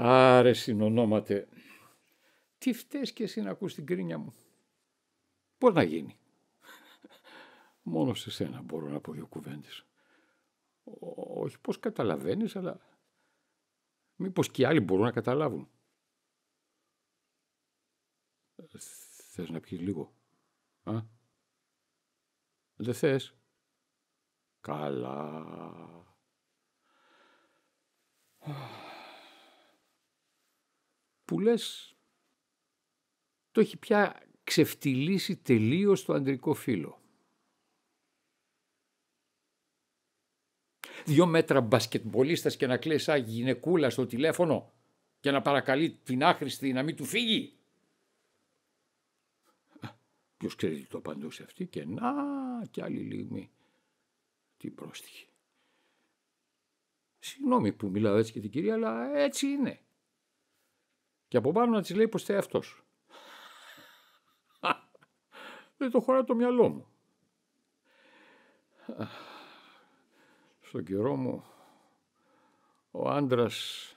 Άρε συνονόματε. Τι φταίς και εσύ να ακούς την κρίνια μου. Πώς να γίνει. Μόνο σε σένα μπορώ να πω δύο κουβέντες. Όχι πώς καταλαβαίνεις, αλλά μήπως και οι άλλοι μπορούν να καταλάβουν. Θες να πιεις λίγο, α? Δεν θες. Καλά. που λες. το έχει πια ξεφτυλίσει τελείως το αντρικό φύλλο. Δυο μέτρα μπασκετμπολίστας και να κλαίει σαν γυναικούλα στο τηλέφωνο και να παρακαλεί την άχρηστη να μην του φύγει. Ποιος ξέρει τι το απαντούσε αυτή και να κι άλλη λίμη την πρόστιχη. Συγγνώμη που μιλάω έτσι και την κυρία, αλλά έτσι είναι. Και από πάνω να της λέει πως είστε αυτό. Δεν το χωρά το μυαλό μου. Στον καιρό μου ο άντρας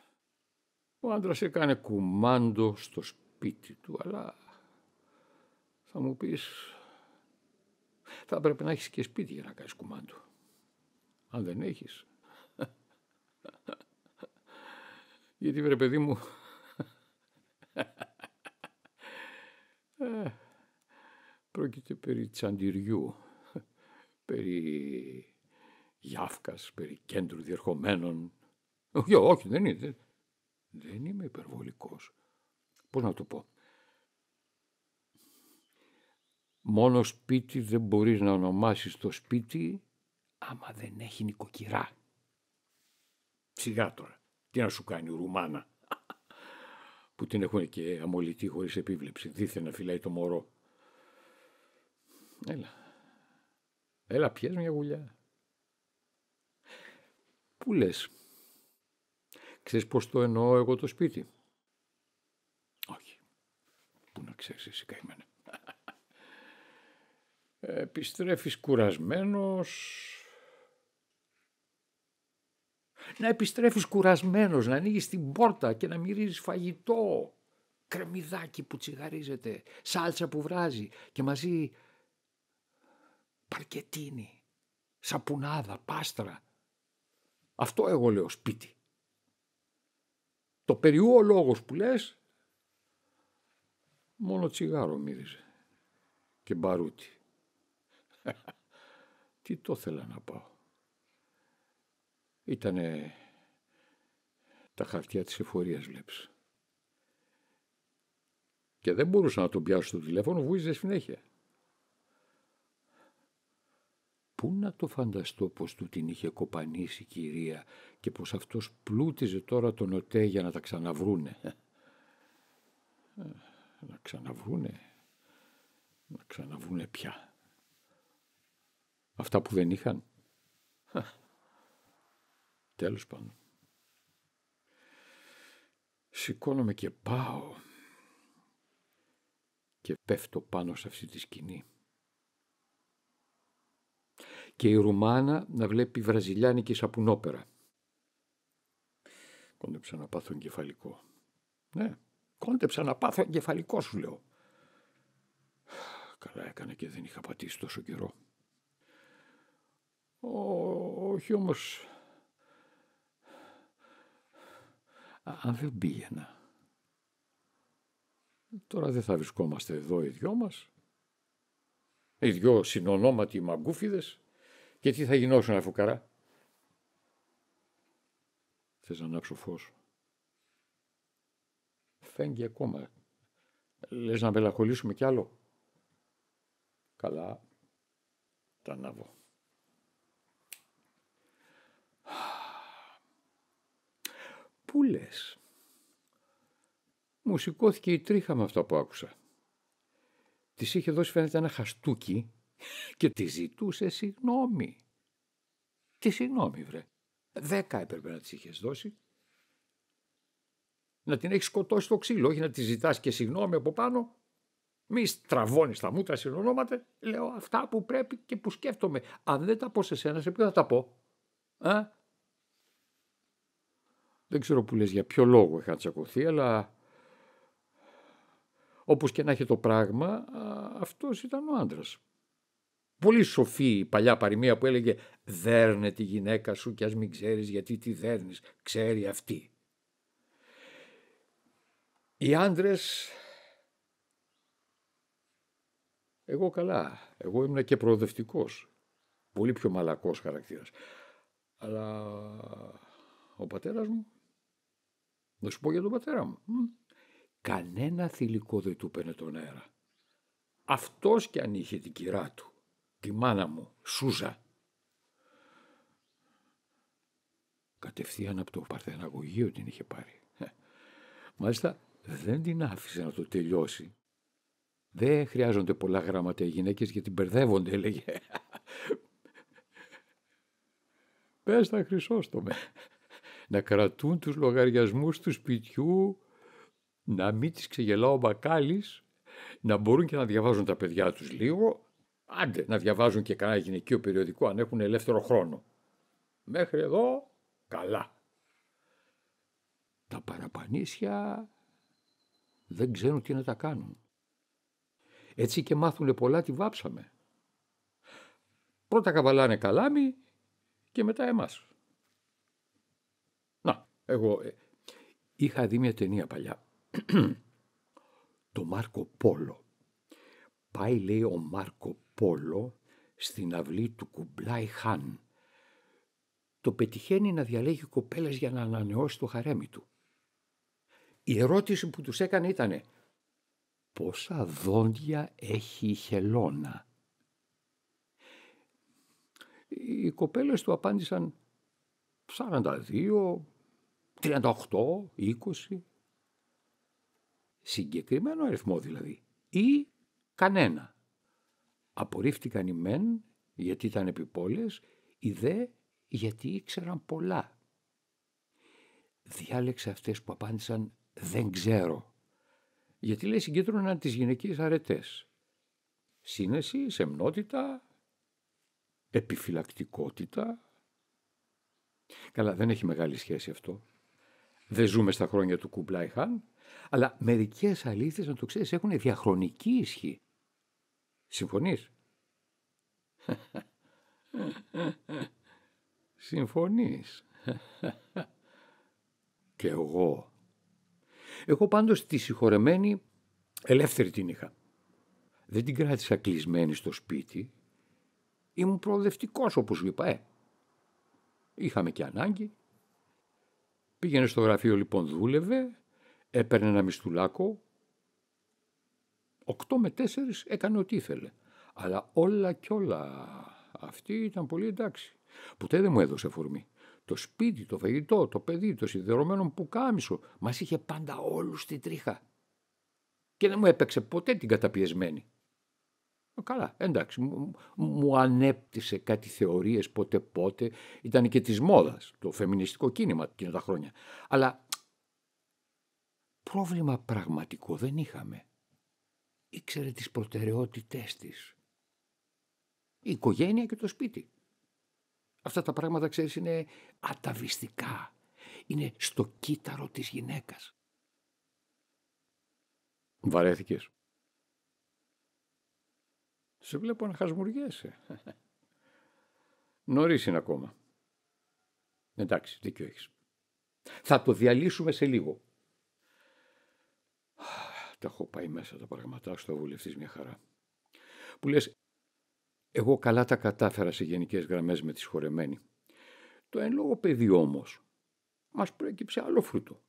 ο άντρας έκανε κουμάντο στο σπίτι του, αλλά θα μου πεις θα πρέπει να έχεις και σπίτι για να κάνεις κουμάντο. Αν δεν έχεις. Γιατί βρε παιδί μου ε, πρόκειται περί τσαντιριού, περί γιάφκας, περί κέντρου διερχομένων. Όχι, όχι, δεν είναι. Δεν είμαι υπερβολικός. Πώς να το πω. Μόνο σπίτι δεν μπορείς να ονομάσεις το σπίτι άμα δεν έχει νοικοκυρά. Σιγά τώρα. Τι να σου κάνει Ρουμάνα που την έχουν και αμολυτή χωρίς επίβλεψη. Δίθεν να φυλάει το μωρό. Έλα. Έλα πιες μια γουλιά. Πού λες. Ξέρεις πώς το εννοώ εγώ το σπίτι. Όχι. Πού να ξέρεις εσύ καημένα. Επιστρέφεις κουρασμένος, να επιστρέφεις κουρασμένος, να ανοίγεις την πόρτα και να μυρίζεις φαγητό, κρεμμυδάκι που τσιγαρίζεται, σάλτσα που βράζει και μαζί παρκετίνι, σαπουνάδα, πάστρα. Αυτό εγώ λέω σπίτι. Το περιού λόγος που λες, μόνο τσιγάρο μύριζε και μπαρούτι. Τι το θέλα να πάω. Ήτανε τα χαρτιά της εφορίας βλέπεις. Και δεν μπορούσα να τον πιάσω στο τηλέφωνο, βούιζε συνέχεια. Πού να το φανταστώ πως του την είχε κοπανίσει η κυρία και πως αυτός πλούτιζε τώρα τον ΟΤΕ για να τα ξαναβρούνε. Ε, να ξαναβρούνε, να ξαναβρούνε πια. Αυτά που δεν είχαν. Τέλος πάντων. Σηκώνομαι και πάω και πέφτω πάνω σε αυτή τη σκηνή. Και η Ρουμάνα να βλέπει βραζιλιάνικη σαπουνόπερα. Κόντεψα να πάθω εγκεφαλικό. Ναι, κόντεψα να πάθω εγκεφαλικό σου λέω. Καλά έκανα και δεν είχα πατήσει τόσο καιρό. Ο, όχι όμως αν δεν πήγαινα. Τώρα δεν θα βρισκόμαστε εδώ οι δυο μας, οι δυο συνονόματοι μαγκούφιδες και τι θα γινώσουν αφού καρά. Θες να ανάψω φως. Φέγγει ακόμα. Λες να μελαχολήσουμε κι άλλο. Καλά, τα ανάβω. «Πού λες» Μου σηκώθηκε η τρίχα με αυτά που λε. μου σηκωθηκε η τριχα με αυτό που ακουσα Της είχε δώσει φαίνεται ένα χαστούκι και τη ζητούσε συγνώμη. Τι συγνώμη βρε. Δέκα έπρεπε να της είχες δώσει. Να την έχεις σκοτώσει το ξύλο, όχι να της ζητάς και συγνώμη από πάνω. Μη στραβώνεις τα μούτρα, συνονόματε; Λέω αυτά που πρέπει και που σκέφτομαι. Αν δεν τα πω σε σένα, σε ποιο θα τα πω. Α? Δεν ξέρω που λες για ποιο λόγο είχα τσακωθεί, αλλά όπως και να έχει το πράγμα, αυτός ήταν ο άντρας. Πολύ σοφή η παλιά παροιμία που έλεγε «Δέρνε τη γυναίκα σου και ας μην ξέρεις γιατί τη δέρνεις, ξέρει αυτή». Οι άντρες, εγώ καλά, εγώ ήμουν και προοδευτικός, πολύ πιο μαλακός χαρακτήρας, αλλά ο πατέρας μου να σου πω για τον πατέρα μου. Κανένα θηλυκό δεν του πένε τον αέρα. Αυτός κι αν είχε την κυρά του, τη μάνα μου, Σούζα. Κατευθείαν από το παρθεναγωγείο την είχε πάρει. Ε, μάλιστα δεν την άφησε να το τελειώσει. Δεν χρειάζονται πολλά γράμματα οι γυναίκες γιατί μπερδεύονται, έλεγε. Πες τα χρυσόστομε να κρατούν τους λογαριασμούς του σπιτιού, να μην τις ξεγελά ο μπακάλης, να μπορούν και να διαβάζουν τα παιδιά τους λίγο, άντε να διαβάζουν και κανένα γυναικείο περιοδικό αν έχουν ελεύθερο χρόνο. Μέχρι εδώ καλά. Τα παραπανήσια δεν ξέρουν τι να τα κάνουν. Έτσι και μάθουνε πολλά τι βάψαμε. Πρώτα καβαλάνε καλάμι και μετά εμάς. Εγώ ε, είχα δει μια ταινία παλιά. το Μάρκο Πόλο. Πάει λέει ο Μάρκο Πόλο στην αυλή του Κουμπλάι Χάν. Το πετυχαίνει να διαλέγει κοπέλες για να ανανεώσει το χαρέμι του. Η ερώτηση που τους έκανε ήτανε «Πόσα δόντια έχει η χελώνα» Οι κοπέλες του απάντησαν 42, 38, 20. Συγκεκριμένο αριθμό δηλαδή. Ή κανένα. Απορρίφθηκαν οι μεν γιατί ήταν επιπόλες, οι δε γιατί ήξεραν πολλά. Διάλεξε αυτές που απάντησαν «δεν ξέρω». Γιατί λέει συγκέντρωναν τις γυναικείες αρετές. Σύνεση, σεμνότητα, επιφυλακτικότητα. Καλά, δεν έχει μεγάλη σχέση αυτό δεν ζούμε στα χρόνια του Κουμπλάι Χάν, αλλά μερικές αλήθειες, να το ξέρεις, έχουν διαχρονική ισχύ. Συμφωνείς? Συμφωνείς. Και εγώ. Εγώ πάντως τη συγχωρεμένη ελεύθερη την είχα. Δεν την κράτησα κλεισμένη στο σπίτι. Ήμουν προοδευτικός όπως είπα. Ε. Είχαμε και ανάγκη Πήγαινε στο γραφείο λοιπόν, δούλευε, έπαιρνε ένα μισθουλάκο. Οκτώ με τέσσερις έκανε ό,τι ήθελε. Αλλά όλα κι όλα αυτή ήταν πολύ εντάξει. Ποτέ δεν μου έδωσε φορμή. Το σπίτι, το φαγητό, το παιδί, το σιδερωμένο που κάμισο, μας είχε πάντα όλους στη τρίχα. Και δεν μου έπαιξε ποτέ την καταπιεσμένη. Καλά, εντάξει, μου, μου ανέπτυσε κάτι θεωρίες πότε πότε, ήταν και της μόδας, το φεμινιστικό κίνημα εκείνα τα χρόνια. Αλλά πρόβλημα πραγματικό δεν είχαμε. Ήξερε τις προτεραιότητές της. Η οικογένεια και το σπίτι. Αυτά τα πράγματα, ξέρεις, είναι αταβιστικά. Είναι στο κύτταρο της γυναίκας. Βαρέθηκες. Σε βλέπω να χασμουριέσαι. Νωρίς είναι ακόμα. Εντάξει, δίκιο έχεις. Θα το διαλύσουμε σε λίγο. Τα έχω πάει μέσα τα πραγματά στο βουλευτής μια χαρά. Που λες, εγώ καλά τα κατάφερα σε γενικές γραμμές με τη σχορεμένη. Το εν λόγω παιδί όμως μας προέκυψε άλλο φρούτο.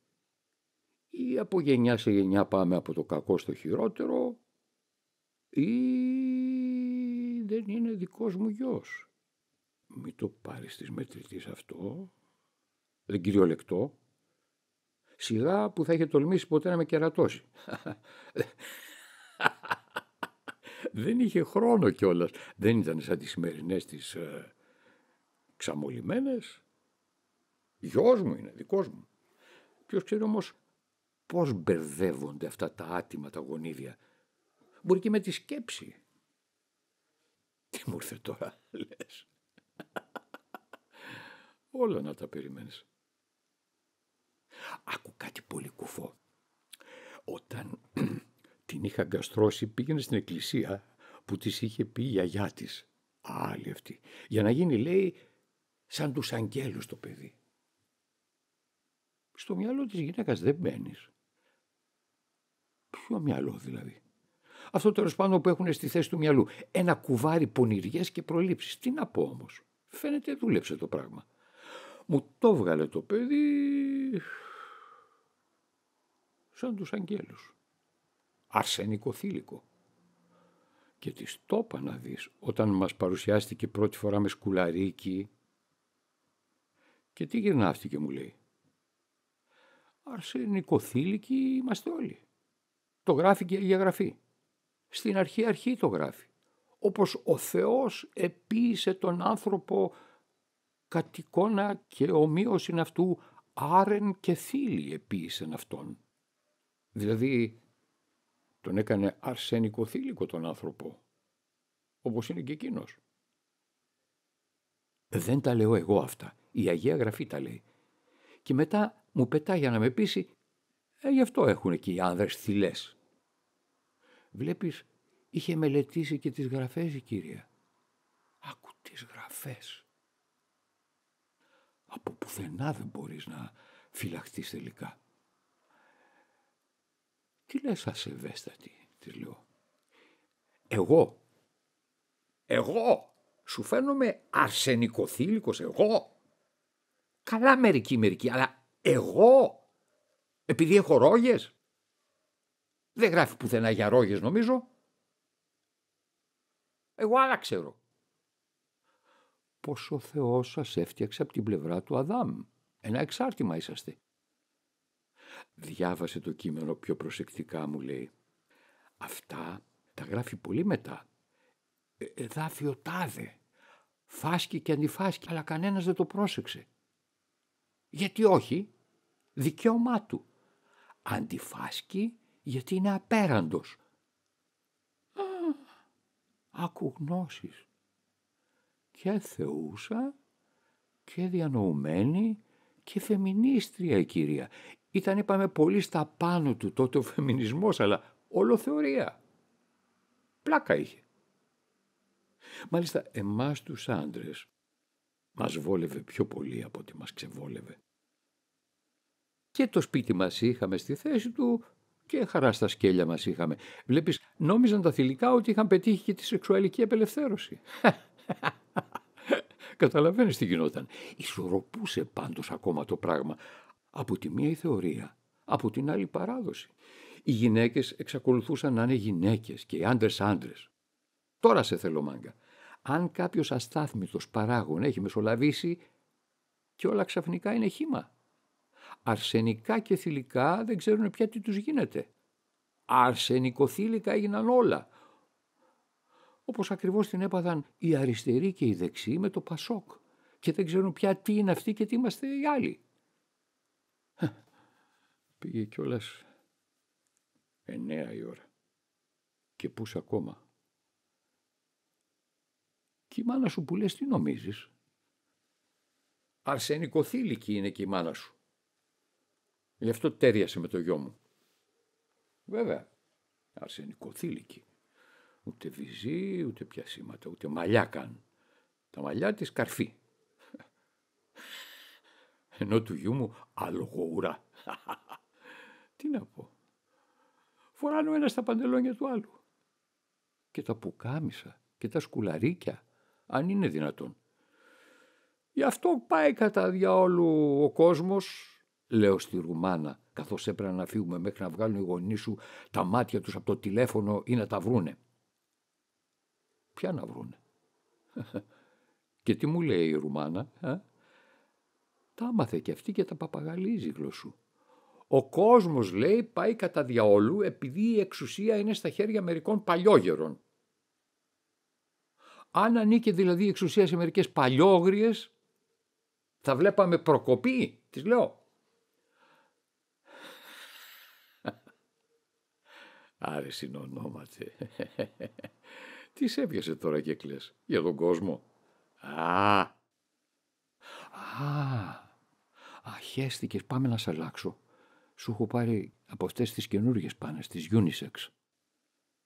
Ή από γενιά σε γενιά πάμε από το κακό στο χειρότερο, ή δεν είναι δικός μου γιος. Μη το πάρεις της μετρητής αυτό. Δεν κυριολεκτό; Σιγά που θα είχε τολμήσει ποτέ να με κερατώσει. δεν είχε χρόνο κιόλας. Δεν ήταν σαν τις σημερινές τις ε, Γιος μου είναι, δικός μου. Ποιος ξέρει όμως πώς μπερδεύονται αυτά τα άτιμα τα γονίδια. Μπορεί και με τη σκέψη μου ήρθε τώρα, λες. Όλα να τα περιμένεις. Άκου κάτι πολύ κουφό. Όταν την είχα γκαστρώσει, πήγαινε στην εκκλησία που της είχε πει η γιαγιά της. Άλλη αυτή. Για να γίνει λέει σαν τους αγγέλους το παιδί. Στο μυαλό της γυναίκας δεν μπαίνεις. Ποιο μυαλό δηλαδή αυτό τέλος πάντων που έχουν στη θέση του μυαλού. Ένα κουβάρι πονηριές και προλήψεις. Τι να πω όμως. Φαίνεται δούλεψε το πράγμα. Μου το βγάλε το παιδί σαν τους αγγέλους. θήλυκο. Και της το να δεις όταν μας παρουσιάστηκε πρώτη φορά με σκουλαρίκι. Και τι γυρνάφτηκε μου λέει. Αρσενικοθήλικοι είμαστε όλοι. Το γράφει και η εγγραφή στην αρχή αρχή το γράφει. Όπως ο Θεός επίησε τον άνθρωπο κατ' εικόνα και ομοίωσιν αυτού άρεν και θύλι επίησεν αυτόν. Δηλαδή τον έκανε αρσενικό θύλικο τον άνθρωπο, όπως είναι και εκείνος. Δεν τα λέω εγώ αυτά, η Αγία Γραφή τα λέει. Και μετά μου πετάει για να με πείσει, ε, γι' αυτό έχουν και οι άνδρες θηλές. Βλέπεις, είχε μελετήσει και τις γραφές η κυρία. Άκου τις γραφές. Από πουθενά δεν μπορείς να φυλαχτείς τελικά. Τι λες ασεβέστατη, της λέω. Εγώ, εγώ, σου φαίνομαι αρσενικοθήλικος, εγώ. Καλά μερικοί μερικοί, αλλά εγώ, επειδή έχω ρόγες. Δεν γράφει πουθενά για ρόγες νομίζω. Εγώ άλλα ξέρω. Πως ο Θεός σας έφτιαξε από την πλευρά του Αδάμ. Ένα εξάρτημα είσαστε. Διάβασε το κείμενο πιο προσεκτικά μου λέει. Αυτά τα γράφει πολύ μετά. Ε, εδάφιο τάδε. Φάσκει και αντιφάσκει αλλά κανένας δεν το πρόσεξε. Γιατί όχι. Δικαίωμά του. Αντιφάσκει γιατί είναι απέραντος. Άκου γνώσεις και θεούσα και διανοουμένη και φεμινίστρια η κυρία. Ήταν είπαμε πολύ στα πάνω του τότε ο φεμινισμός αλλά όλο θεωρία. Πλάκα είχε. Μάλιστα εμάς τους άντρες μας βόλευε πιο πολύ από ότι μας ξεβόλευε. Και το σπίτι μας είχαμε στη θέση του και χαρά στα σκέλια μας είχαμε. Βλέπεις, νόμιζαν τα θηλυκά ότι είχαν πετύχει και τη σεξουαλική απελευθέρωση. Καταλαβαίνεις τι γινόταν. Ισορροπούσε πάντως ακόμα το πράγμα. Από τη μία η θεωρία, από την άλλη η παράδοση. Οι γυναίκες εξακολουθούσαν να είναι γυναίκες και οι άντρες άντρες. Τώρα σε θέλω μάγκα. Αν κάποιος αστάθμητος παράγων έχει μεσολαβήσει και όλα ξαφνικά είναι χήμα αρσενικά και θηλυκά δεν ξέρουν πια τι τους γίνεται. Αρσενικοθήλικα έγιναν όλα. Όπως ακριβώς την έπαθαν οι αριστεροί και οι δεξιοί με το Πασόκ και δεν ξέρουν πια τι είναι αυτοί και τι είμαστε οι άλλοι. Πήγε κιόλας εννέα η ώρα και πούς ακόμα. Κι η μάνα σου που λες τι νομίζεις. Αρσενικοθήλικη είναι και η μάνα σου. Γι' αυτό τέριασε με το γιο μου. Βέβαια, αρσενικοθήλικη. Ούτε βυζί, ούτε πιασίματα, ούτε μαλλιά καν. Τα μαλλιά της καρφή. Ενώ του γιού μου αλογοούρα. Τι να πω. ο ένας τα παντελόνια του άλλου. Και τα πουκάμισα και τα σκουλαρίκια, αν είναι δυνατόν. Γι' αυτό πάει κατά διαόλου ο κόσμος λέω στη Ρουμάνα, καθώς έπρεπε να φύγουμε μέχρι να βγάλουν οι γονείς σου τα μάτια τους από το τηλέφωνο ή να τα βρούνε. Ποια να βρούνε. και τι μου λέει η Ρουμάνα, ε? Τα άμαθε και αυτή και τα παπαγαλίζει γλωσσού. Ο κόσμος λέει πάει κατά διαόλου επειδή η εξουσία είναι στα χέρια μερικών παλιόγερων. Αν ανήκε δηλαδή η εξουσία σε μερικές παλιόγριες, θα βλέπαμε προκοπή, Τη λέω. Άρε συνονόματε. Τι σε έπιασε τώρα και κλαις. Για τον κόσμο. Α. Α. Αχέστηκες. Πάμε να σε αλλάξω. Σου έχω πάρει από αυτές τις καινούργιες πάνες, τις unisex.